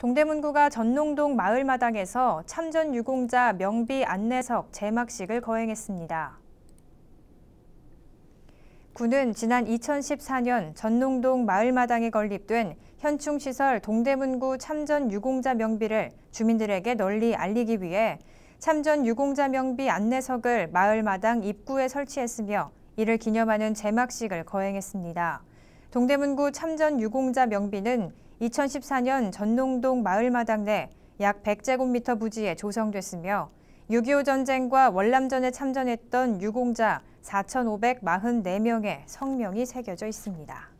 동대문구가 전농동 마을마당에서 참전 유공자 명비 안내석 제막식을 거행했습니다. 구는 지난 2014년 전농동 마을마당에 건립된 현충시설 동대문구 참전 유공자 명비를 주민들에게 널리 알리기 위해 참전 유공자 명비 안내석을 마을마당 입구에 설치했으며 이를 기념하는 제막식을 거행했습니다. 동대문구 참전 유공자 명비는 2014년 전농동 마을마당 내 약 100제곱미터 부지에 조성됐으며 6.25 전쟁과 월남전에 참전했던 유공자 4,544명의 성명이 새겨져 있습니다.